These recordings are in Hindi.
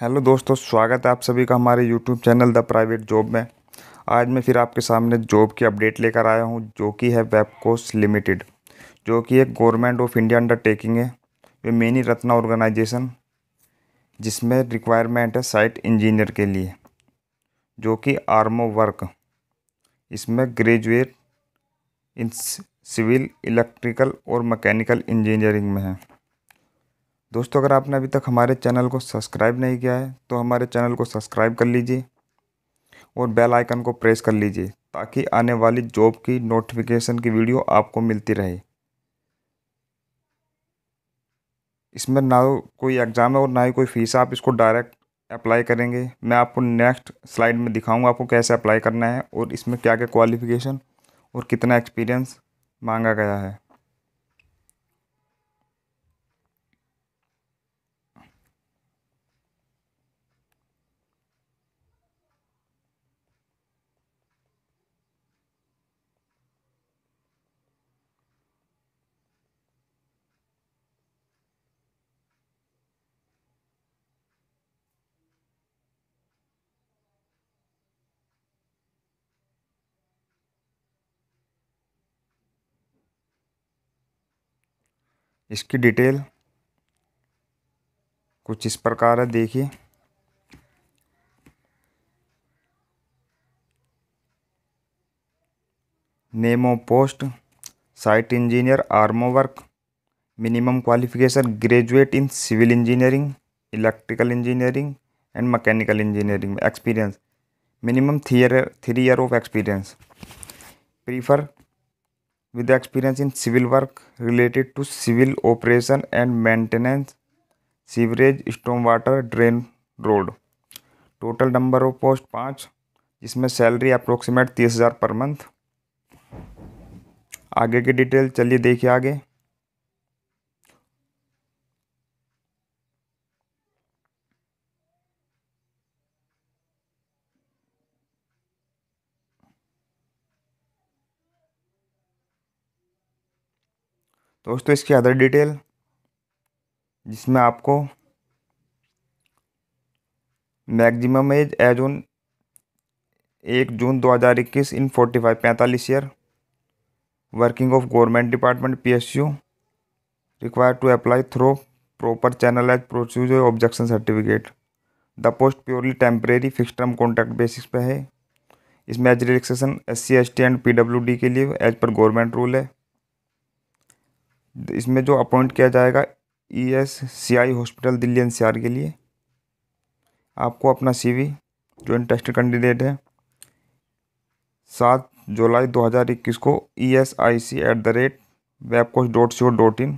हेलो दोस्तों स्वागत है आप सभी का हमारे YouTube channel the private job में आज मैं फिर आपके सामने जॉब की अपडेट लेकर आया हूं जो कि है वेबकोस लिमिटेड जो कि एक गवर्नमेंट ऑफ इंडिया अंडरटेकिंग है वे मेनी रत्ना ऑर्गेनाइजेशन जिसमें रिक्वायरमेंट है साइट इंजीनियर के लिए जो कि आर्मो वर्क इसमें ग्रेजुएट इन सिविल इलेक्ट्रिकल और मैकेनिकल इंजीनियरिंग में है दोस्तों अगर आपने अभी तक हमारे चैनल को सब्सक्राइब नहीं किया है तो हमारे चैनल को सब्सक्राइब कर लीजिए और बेल आइकन को प्रेस कर लीजिए ताकि आने वाली जॉब की नोटिफिकेशन की वीडियो आपको मिलती रहे इसमें ना कोई एग्ज़ाम है और ना ही कोई फ़ीस आप इसको डायरेक्ट अप्लाई करेंगे मैं आपको नेक्स्ट स्लाइड में दिखाऊंगा आपको कैसे अप्लाई करना है और इसमें क्या क्या क्वालिफ़िकेशन और कितना एक्सपीरियंस मांगा गया है इसकी डिटेल कुछ इस प्रकार है देखिए name of post site engineer आर्मो work minimum qualification graduate in civil engineering electrical engineering and mechanical engineering experience minimum three year of experience prefer with the experience in civil work related to civil operation and maintenance, sewerage storm water drain road total number of post पाँच जिसमें सैलरी अप्रोक्सीमेट तीस हज़ार पर मंथ आगे की डिटेल चलिए देखिए आगे तो दोस्तों इसकी अदर डिटेल जिसमें आपको मैक्सिमम एज एज ऑन एक जून 2021 इन 45 फाइव पैंतालीस year working of government department PSU require to apply through proper channel as procedure objection certificate the post purely temporary fix term contract basis पे है इसमें age relaxation S C S T and P W D के लिए एज पर गवर्नमेंट रूल है इसमें जो अपॉइंट किया जाएगा E S C I hospital Delhi N के लिए आपको अपना वी जो इंटरेस्टेड कैंडिडेट है सात जुलाई 2021 को E S I C at the rate web coach dot C O dot in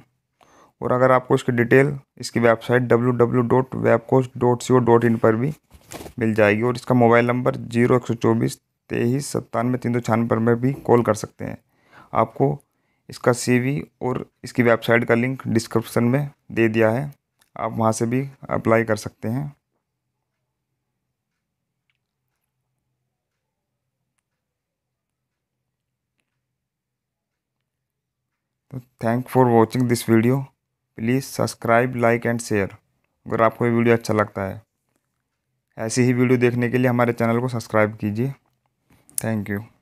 और अगर आपको इसकी डिटेल इसकी website W W dot web coach dot C O dot in पर भी मिल जाएगी और इसका मोबाइल नंबर जीरो एक सौ चौबीस तेईस सत्तानवे तीन सौ छियानवे पर भी कॉल कर सकते हैं आपको इसका सी और इसकी वेबसाइट का लिंक डिस्क्रिप्शन में दे दिया है आप वहाँ से भी अप्लाई कर सकते हैं तो thank for watching this video please subscribe like and share अगर आपको ये वीडियो अच्छा लगता है ऐसी ही वीडियो देखने के लिए हमारे चैनल को सब्सक्राइब कीजिए थैंक यू